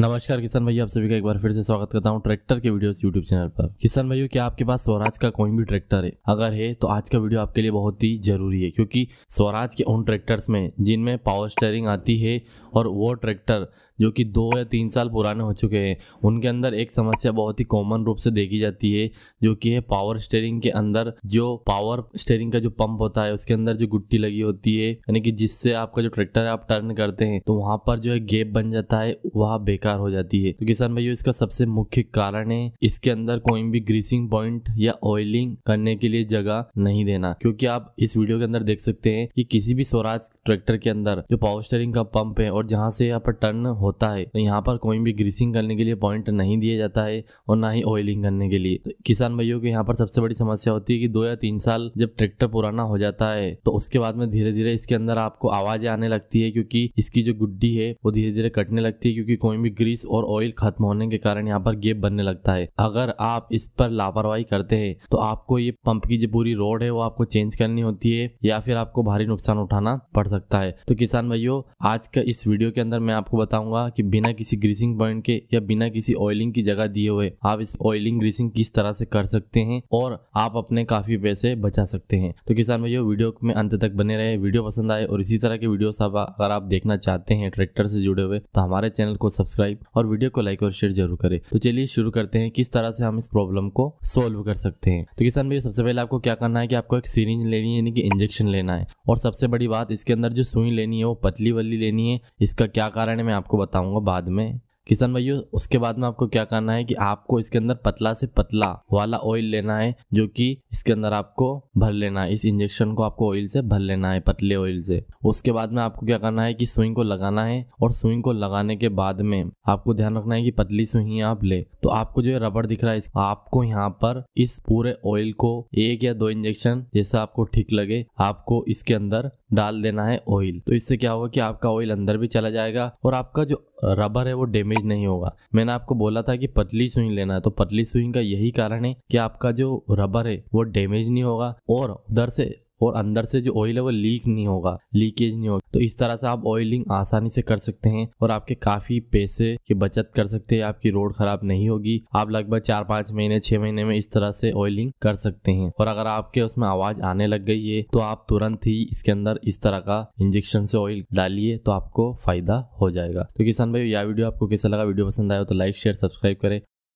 नमस्कार किसान भाइयों आप सभी का एक बार फिर से स्वागत करता हूँ ट्रैक्टर के वीडियोस यूट्यूब चैनल पर किसान भाइयों क्या आपके पास स्वराज का कोई भी ट्रैक्टर है अगर है तो आज का वीडियो आपके लिए बहुत ही जरूरी है क्योंकि स्वराज के उन ट्रैक्टर्स में जिनमें पावर स्टेयरिंग आती है और वो ट्रैक्टर जो कि दो या तीन साल पुराने हो चुके हैं उनके अंदर एक समस्या बहुत ही कॉमन रूप से देखी जाती है जो कि है पावर स्टेयरिंग के अंदर जो पावर स्टेयरिंग का जो पंप होता है उसके अंदर जो गुट्टी लगी होती है यानी कि जिससे आपका जो ट्रैक्टर है आप टर्न करते हैं तो वहां पर जो है गेप बन जाता है वह बेकार हो जाती है तो किसान भाइयों इसका सबसे मुख्य कारण है इसके अंदर कोई भी ग्रीसिंग पॉइंट या ऑयलिंग करने के लिए जगह नहीं देना क्योंकि आप इस वीडियो के अंदर देख सकते हैं कि किसी भी स्वराज ट्रैक्टर के अंदर जो पावर स्टेयरिंग का पंप है और जहां से यहाँ पर टर्न होता है तो यहाँ पर कोई भी ग्रीसिंग करने के लिए पॉइंट नहीं दिया जाता है और ना ही ऑयलिंग करने के लिए तो किसान भाइयों के यहाँ पर सबसे बड़ी समस्या होती है कि दो या तीन साल जब ट्रैक्टर पुराना हो जाता है तो उसके बाद में धीरे धीरे इसके अंदर आपको आवाजें आने लगती है क्योंकि इसकी जो गुड्डी है वो धीरे धीरे कटने लगती है क्योंकि कोई भी ग्रीस और ऑयल खत्म होने के कारण यहाँ पर गेप बनने लगता है अगर आप इस पर लापरवाही करते हैं तो आपको ये पंप की जो पूरी रोड है वो आपको चेंज करनी होती है या फिर आपको भारी नुकसान उठाना पड़ सकता है तो किसान भाइयों आज का इस वीडियो के अंदर मैं आपको बताऊंगा बताऊंगा कि बिना किसी ग्रीसिंग पॉइंट के या बिना किसी ऑयलिंग की जगह दिए हुए आप इस ऑयलिंग ग्रीसिंग किस तरह से कर सकते हैं और आप अपने काफी पैसे बचा सकते हैं तो किसान भाइयों वीडियो में अंत तक बने रहे वीडियो पसंद आए और इसी तरह के वीडियो अगर आप देखना चाहते हैं ट्रैक्टर से जुड़े हुए तो हमारे चैनल को सब्सक्राइब और वीडियो को लाइक और शेयर जरूर करें तो चलिए शुरू करते हैं किस तरह से हम इस प्रॉब्लम को सोल्व कर सकते हैं तो किसान भाई सबसे पहले आपको क्या करना है कि आपको एक सीरीज लेनी है यानी कि इंजेक्शन लेना है और सबसे बड़ी बात इसके अंदर जो सुई लेनी है वो पतली वाली लेनी है इसका क्या कारण है मैं आपको बताऊंगा बाद में किसान भाइयों उसके बाद में आपको क्या करना है कि आपको इसके अंदर पतला से पतला वाला ऑयल लेना है जो कि इसके अंदर आपको भर लेना है इस इंजेक्शन को आपको ऑयल से भर लेना है पतले ऑयल से उसके बाद में आपको क्या करना है कि सुई को लगाना है और सुई को लगाने के बाद में आपको ध्यान रखना है कि पतली सुई आप ले तो आपको जो रबड़ दिख रहा है आपको यहाँ पर इस पूरे ऑयल को एक या दो इंजेक्शन जैसा आपको ठीक लगे आपको इसके अंदर डाल देना है ऑयल तो इससे क्या होगा कि आपका ऑयल अंदर भी चला जाएगा और आपका जो रबर है वो डैमेज नहीं होगा मैंने आपको बोला था कि पतली सुई लेना है तो पतली सुई का यही कारण है कि आपका जो रबर है वो डैमेज नहीं होगा और उधर से और अंदर से जो ऑयल है वो लीक नहीं होगा लीकेज नहीं होगा तो इस तरह से आप ऑयलिंग आसानी से कर सकते हैं और आपके काफ़ी पैसे की बचत कर सकते हैं आपकी रोड ख़राब नहीं होगी आप लगभग चार पाँच महीने छह महीने में इस तरह से ऑयलिंग कर सकते हैं और अगर आपके उसमें आवाज़ आने लग गई है तो आप तुरंत ही इसके अंदर इस तरह का इंजेक्शन से ऑयल डालिए तो आपको फ़ायदा हो जाएगा तो किसान भाई यह वीडियो आपको कैसा लगा वीडियो पसंद आया तो लाइक शेयर सब्सक्राइब करें